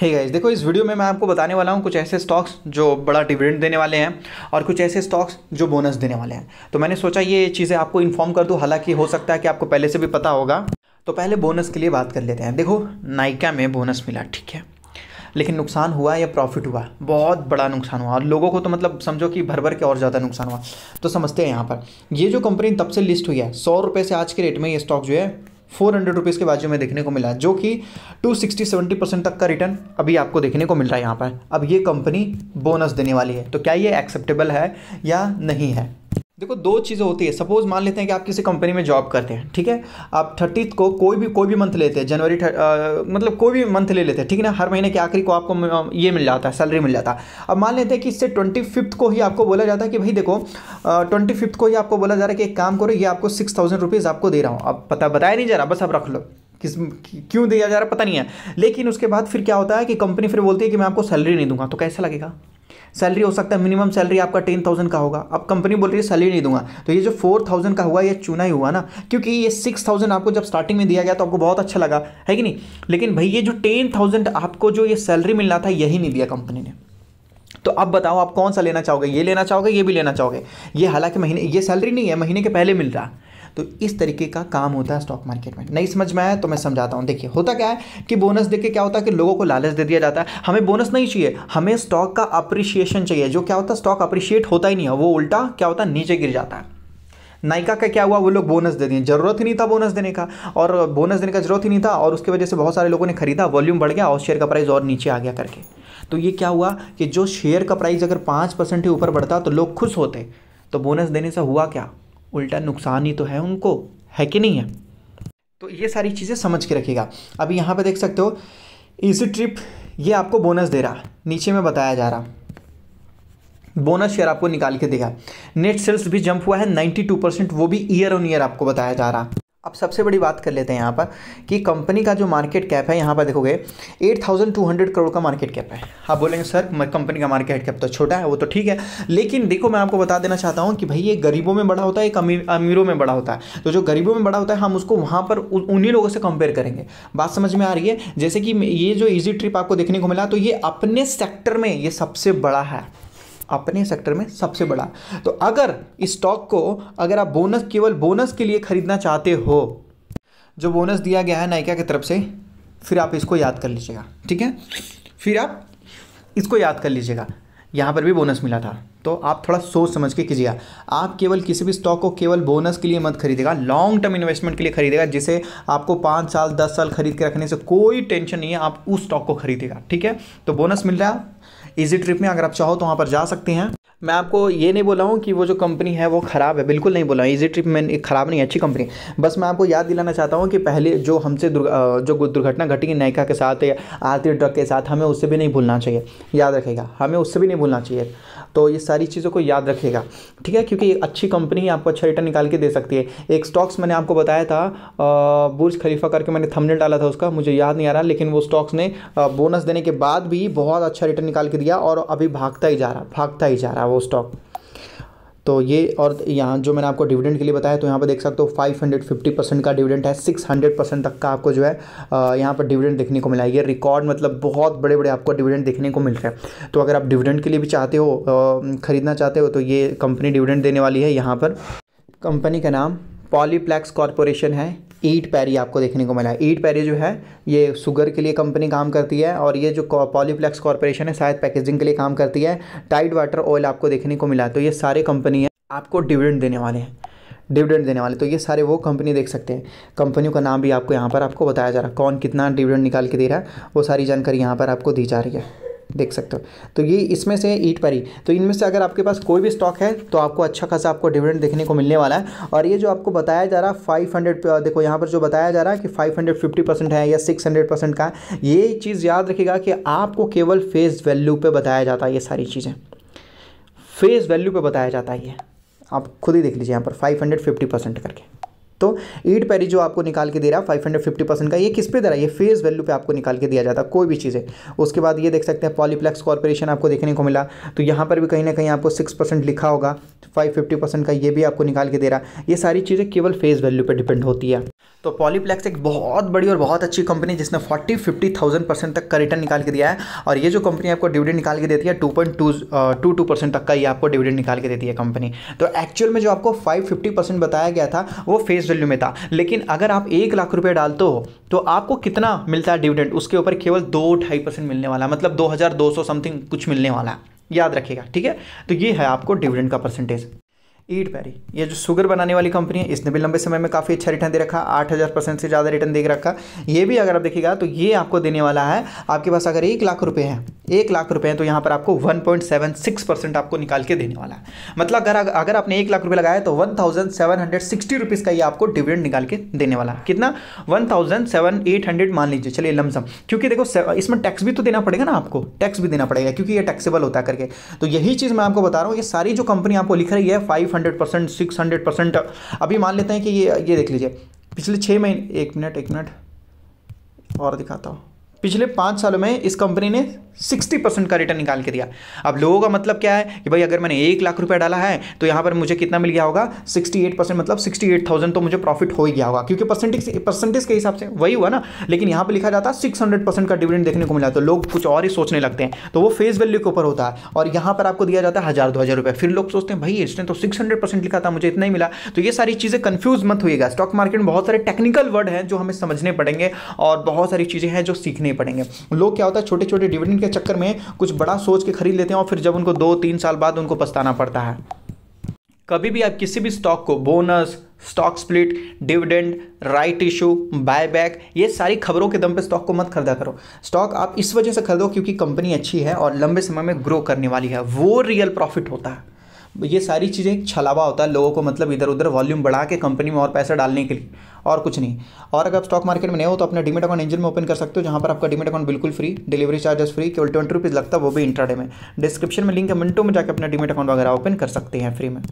हे hey guys देखो इस video में मैं आपको बताने वाला हूँ कुछ ऐसे स्टॉक्स जो बड़ा डिविडेंड देने वाले हैं और कुछ ऐसे स्टॉक्स जो बोनस देने वाले हैं तो मैंने सोचा ये चीज़ें आपको इन्फॉर्म कर दूँ हालांकि हो सकता है कि आपको पहले से भी पता होगा तो पहले बोनस के लिए बात कर लेते हैं देखो नायका में बोनस मिला ठीक है लेकिन नुकसान हुआ या प्रॉफिट हुआ बहुत बड़ा नुकसान हुआ और लोगों को तो मतलब समझो कि भर भर के और ज़्यादा नुकसान हुआ तो समझते हैं यहाँ पर ये जो कंपनी तब से लिस्ट हुई है सौ रुपये से आज के रेट में ये स्टॉक जो है फोर हंड्रेड रुपीज़ के बाजू में देखने को मिला जो कि टू सिक्सटी सेवेंटी परसेंट तक का रिटर्न अभी आपको देखने को मिल रहा है यहाँ पर अब ये कंपनी बोनस देने वाली है तो क्या ये एक्सेप्टेबल है या नहीं है देखो दो चीज़ें होती है सपोज़ मान लेते हैं कि आप किसी कंपनी में जॉब करते हैं ठीक है आप थर्टीथ को कोई भी कोई भी मंथ लेते हैं जनवरी मतलब कोई भी मंथ ले लेते हैं ठीक है ना हर महीने के आखिरी को आपको ये मिल जाता है सैलरी मिल जाता है अब मान लेते हैं कि इससे ट्वेंटी फिफ्थ को ही आपको बोला जाता है कि भाई देखो ट्वेंटी फिफ्थ को ही आपको बोला जा रहा है कि एक काम करो ये आपको सिक्स थाउजेंड रुपीज़ आपको दे रहा हूँ अब पता बताया नहीं जा रहा बस आप रख लो किस क्यों दिया जा रहा पता नहीं है लेकिन उसके बाद फिर क्या होता है कि कंपनी फिर बोलती है कि मैं आपको सैलरी नहीं दूंगा तो कैसा लगेगा सैलरी हो सकता है मिनिमम सैलरी आपका टेन थाउजेंड का होगा अब कंपनी बोल रही है सैलरी नहीं दूंगा तो ये जो फोर थाउजेंड का हुआ ये चुना ही हुआ ना क्योंकि ये सिक्स थाउजेंड आपको जब स्टार्टिंग में दिया गया तो आपको बहुत अच्छा लगा है कि नहीं लेकिन भाई ये जो टेन थाउजेंड आपको जो ये सैलरी मिलना था यही नहीं दिया कंपनी ने तो अब बताओ आप कौन सा लेना चाहोगे ये लेना चाहोगे ये भी लेना चाहोगे ये हालांकि महीने ये सैलरी नहीं है महीने के पहले मिल रहा तो इस तरीके का काम होता है स्टॉक मार्केट में नहीं समझ में आया तो मैं समझाता हूँ देखिए होता क्या है कि बोनस के क्या होता है कि लोगों को लालच दे दिया जाता है हमें बोनस नहीं चाहिए हमें स्टॉक का अप्रिशिएशन चाहिए जो क्या होता है स्टॉक अप्रिशिएट होता ही नहीं है वो उल्टा क्या होता है नीचे गिर जाता है नायका का क्या हुआ वो लोग बोनस दे दिए जरूरत ही नहीं था बोनस देने का और बोनस देने का जरूरत ही नहीं था और उसकी वजह से बहुत सारे लोगों ने खरीदा वॉल्यूम बढ़ गया और शेयर का प्राइस और नीचे आ गया करके तो ये क्या हुआ कि जो शेयर का प्राइस अगर पाँच परसेंट ही ऊपर बढ़ता तो लोग खुश होते तो बोनस देने से हुआ क्या उल्टा नुकसान ही तो है उनको है कि नहीं है तो ये सारी चीज़ें समझ के रखिएगा अब यहाँ पे देख सकते हो इसी ट्रिप ये आपको बोनस दे रहा नीचे में बताया जा रहा बोनस शेयर आपको निकाल के देगा नेट सेल्स भी जंप हुआ है 92 परसेंट वो भी ईयर ऑन ईयर आपको बताया जा रहा अब सबसे बड़ी बात कर लेते हैं यहाँ पर कि कंपनी का जो मार्केट कैप है यहाँ पर देखोगे 8,200 करोड़ का मार्केट कैप है आप बोलेंगे सर कंपनी का मार्केट कैप तो छोटा है वो तो ठीक है लेकिन देखो मैं आपको बता देना चाहता हूँ कि भाई ये गरीबों में बड़ा होता है एक अमीर अमीरों में बड़ा होता है तो जो गरीबों में बड़ा होता है हम उसको वहाँ पर उन्हीं लोगों से कंपेयर करेंगे बात समझ में आ रही है जैसे कि ये जो ईजी ट्रिप आपको देखने को मिला तो ये अपने सेक्टर में ये सबसे बड़ा है अपने सेक्टर में सबसे बड़ा तो अगर इस स्टॉक को अगर आप बोनस केवल बोनस के लिए ख़रीदना चाहते हो जो बोनस दिया गया है नायका की तरफ से फिर आप इसको याद कर लीजिएगा ठीक है फिर आप इसको याद कर लीजिएगा यहाँ पर भी बोनस मिला था तो आप थोड़ा सोच समझ के कीजिएगा आप केवल किसी भी स्टॉक को केवल बोनस के लिए मत खरीदेगा लॉन्ग टर्म इन्वेस्टमेंट के लिए खरीदेगा जिसे आपको पाँच साल दस साल खरीद के रखने से कोई टेंशन नहीं है आप उस स्टॉक को खरीदेगा ठीक है तो बोनस मिल रहा है ईजी ट्रिप में अगर आप चाहो तो वहाँ पर जा सकते हैं मैं आपको ये नहीं बोला हूँ कि वो जो कंपनी है वो ख़राब है बिल्कुल नहीं बोला इजी ट्रिप में ख़राब नहीं है अच्छी कंपनी बस मैं आपको याद दिलाना चाहता हूँ कि पहले जो हमसे जो दुर्घटना घटी नायका के साथ आरती ट्रक के साथ हमें उससे भी नहीं भूलना चाहिए याद रखेगा हमें उससे भी नहीं भूलना चाहिए तो ये सारी चीज़ों को याद रखेगा ठीक है क्योंकि अच्छी कंपनी ही आपको अच्छा रिटर्न निकाल के दे सकती है एक स्टॉक्स मैंने आपको बताया था बुर्ज खलीफा करके मैंने थंबनेल डाला था उसका मुझे याद नहीं आ रहा लेकिन वो स्टॉक्स ने बोनस देने के बाद भी बहुत अच्छा रिटर्न निकाल के दिया और अभी भागता ही जा रहा भागता ही जा रहा वो स्टॉक तो ये और यहाँ जो मैंने आपको डिविडेंड के लिए बताया तो यहाँ पर देख सकते हो 550 परसेंट का डिविडेंड है 600 परसेंट तक का आपको जो है यहाँ पर डिविडेंड देखने को मिला है ये रिकॉर्ड मतलब बहुत बड़े बड़े आपको डिविडेंड देखने को मिल रहा है तो अगर आप डिविडेंड के लिए भी चाहते हो ख़रीदना चाहते हो तो ये कंपनी डिविडेंड देने वाली है यहाँ पर कंपनी का नाम पॉलीप्लेक्स कॉरपोरेशन है ईट पैरी आपको देखने को मिला है ईट पैरी जो है ये शुगर के लिए कंपनी काम करती है और ये जो पॉलीप्लेक्स कॉरपोरेशन है शायद पैकेजिंग के लिए काम करती है टाइड वाटर ऑयल आपको देखने को मिला तो ये सारे कंपनी है आपको डिविडेंड देने वाले हैं डिविडेंड देने वाले तो ये सारे वो कंपनी देख सकते हैं कंपनियों का नाम भी आपको यहाँ पर आपको बताया जा रहा है कौन कितना डिविडेंड निकाल के दे रहा है वो सारी जानकारी यहाँ पर आपको दी जा रही है देख सकते हो तो ये इसमें से ईट परी तो इनमें से अगर आपके पास कोई भी स्टॉक है तो आपको अच्छा खासा आपको डिविडेंड देखने को मिलने वाला है और ये जो आपको बताया जा रहा है फाइव हंड्रेड देखो यहाँ पर जो बताया जा रहा है कि फाइव हंड्रेड फिफ्टी परसेंट है या सिक्स हंड्रेड परसेंट का ये चीज़ याद रखेगा कि आपको केवल फेस वैल्यू पर बताया जाता है ये सारी चीज़ें फेस वैल्यू पर बताया जाता है ये आप खुद ही देख लीजिए यहाँ पर फाइव हंड्रेड फिफ्टी परसेंट करके तो ईट पैरी जो आपको निकाल के दे रहा है फाइव हंड्रेड फिफ्टी परसेंट का ये किस पे दे रहा है ये फेस वैल्यू पे आपको निकाल के दिया जाता है कोई भी चीज़ें उसके बाद ये देख सकते हैं पॉलीप्लेक्स कॉर्पोरेशन आपको देखने को मिला तो यहाँ पर भी कहीं ना कहीं आपको सिक्स परसेंट लिखा होगा फाइव फिफ्टी परसेंट का ये भी आपको निकाल के दे रहा है ये सारी चीज़ें केवल फेस वैल्यू पर डिपेंड होती है तो पॉलीप्लेक्स एक बहुत बड़ी और बहुत अच्छी कंपनी जिसने 40 फिफ्टी थाउजेंड परसेंट तक का रिटर्न निकाल के दिया है और ये जो कंपनी आपको डिविडेंड निकाल के देती है two point two two two percent तक का ये आपको डिविडेंड निकाल के देती है कंपनी तो एक्चुअल में जो आपको फाइव फिफ्टी परसेंट बताया गया था वो फेस वैल्यू में था लेकिन अगर आप एक लाख रुपये डालते हो तो आपको कितना मिलता है डिविडेंड उसके ऊपर केवल दो ढाई परसेंट मिलने वाला मतलब दो हज़ार दो सौ समथिंग कुछ मिलने वाला है याद रखिएगा ठीक है तो ये है आपको डिविडेंड का परसेंटेज ईट पैरी ये जो शुगर बनाने वाली कंपनी है इसने भी लंबे समय में काफ़ी अच्छा रिटर्न दे रखा आठ हज़ार परसेंट से ज़्यादा रिटर्न दे रखा ये भी अगर आप देखिएगा तो ये आपको देने वाला है आपके पास अगर एक लाख रुपए हैं एक लाख रुपए हैं तो यहाँ पर आपको one point seven six percent आपको निकाल के देने वाला है मतलब अगर अगर आपने एक लाख रुपये लगाया तो one thousand seven hundred sixty rupees का ये आपको डिविडेंड निकाल के देने वाला है कितना one thousand seven eight hundred मान लीजिए चलिए लमसम क्योंकि देखो इसमें टैक्स भी तो देना पड़ेगा ना आपको टैक्स भी देना पड़ेगा क्योंकि ये टैक्सेबल होता है करके तो यही चीज़ मैं आपको बता रहा हूँ ये सारी जो कंपनी आपको लिख रही है five hundred percent six hundred percent अभी मान लेते हैं कि ये ये देख लीजिए पिछले छः महीने एक मिनट एक मिनट और दिखाता हूँ पिछले पाँच सालों में इस कंपनी ने सिक्सटी परसेंट का रिटर्न निकाल के दिया अब लोगों का मतलब क्या है कि भाई अगर मैंने एक लाख रुपया डाला है तो यहाँ पर मुझे कितना मिल गया होगा सिक्सटी एट परसेंट मतलब सिक्सटी एट थाउजेंड तो मुझे प्रॉफिट हो ही गया होगा क्योंकि परसेंटेज के हिसाब से वही हुआ ना लेकिन यहाँ पर लिखा जाता है सिक्स हंड्रेड परसेंट का डिविडेंड देखने को मिला तो लोग कुछ और ही सोचने लगते हैं तो वो फेस वैल्यू के ऊपर होता है और यहाँ पर आपको दिया जाता है हज़ार दो हज़ार रुपये फिर लोग सोचते हैं भाई इसने तो सिक्स हंड्रेड परसेंट लिखा था मुझे इतना ही मिला तो ये सारी चीज़ें कन्फ्यूज मत हुएगा स्टॉक मार्केट में बहुत सारे टेक्निकल वर्ड हैं जो हमें समझने पड़ेंगे और बहुत सारी चीज़ें हैं जो सीखने पड़ेंगे लोग क्या होता है छोटे छोटे डिविडेंड के चक्कर में कुछ बड़ा सोच के खरीद लेते हैं और फिर जब उनको दो तीन साल बाद उनको पछताना पड़ता है कभी भी आप किसी भी स्टॉक को bonus stock split dividend right issue buyback ये सारी खबरों के दम पे स्टॉक को मत खरीदा करो स्टॉक आप इस वजह से खरीदो क्योंकि कंपनी अच्छी है और लंबे समय में ग्रो करने वाली है वो रियल प्रॉफिट होता है ये सारी चीज़ें एक छलावा होता है लोगों को मतलब इधर उधर वॉल्यूम बढ़ा के कंपनी में और पैसा डालने के लिए और कुछ नहीं और अगर आप स्टॉक मार्केट में नहीं हो तो अपना डिमेट अकाउंट इंजन में ओपन कर सकते हो जहाँ पर आपका डिमेट अकाउंट बिल्कुल फ्री डिलीवरी चार्जेस फ्री केवल ट्वेंटी रुपीज़ लगता है वो भी इंट्राडे में डिस्क्रिप्शन में लिंक है मिनटों में जाकर अपना डिमेट अकाउंट वगैरह ओपन कर सकते हैं फ्री में